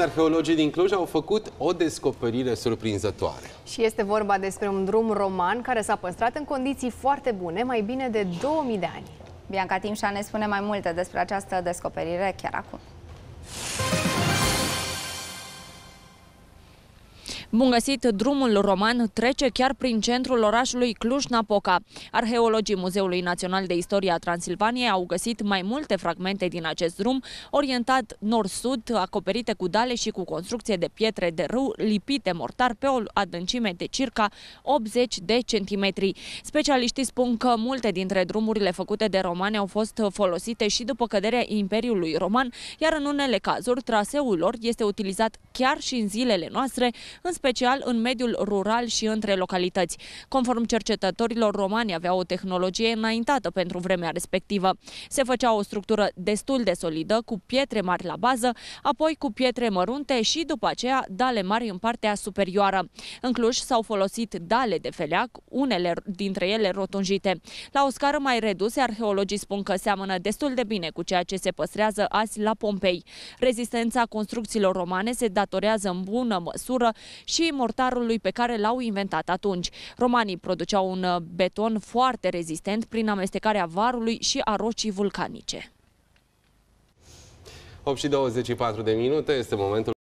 fapt, arheologii din Cluj au făcut o descoperire surprinzătoare. Și este vorba despre un drum roman care s-a păstrat în condiții foarte bune, mai bine de 2000 de ani. Bianca Timșa ne spune mai multe despre această descoperire chiar acum. Bun găsit, drumul roman trece chiar prin centrul orașului Cluj-Napoca. Arheologii Muzeului Național de Istoria Transilvaniei au găsit mai multe fragmente din acest drum, orientat nord-sud, acoperite cu dale și cu construcție de pietre de râu lipite mortar pe o adâncime de circa 80 de centimetri. Specialiștii spun că multe dintre drumurile făcute de romani au fost folosite și după căderea Imperiului Roman, iar în unele cazuri traseul lor este utilizat chiar și în zilele noastre, în special în mediul rural și între localități. Conform cercetătorilor, romani aveau o tehnologie înaintată pentru vremea respectivă. Se făcea o structură destul de solidă, cu pietre mari la bază, apoi cu pietre mărunte și după aceea dale mari în partea superioară. În Cluj s-au folosit dale de feleac, unele dintre ele rotunjite. La o scară mai redusă, arheologii spun că seamănă destul de bine cu ceea ce se păstrează azi la Pompei. Rezistența construcțiilor romane se datorează în bună măsură și mortarului pe care l-au inventat atunci. Romanii produceau un uh, beton foarte rezistent prin amestecarea varului și a rocii vulcanice. 8 și 24 de minute este momentul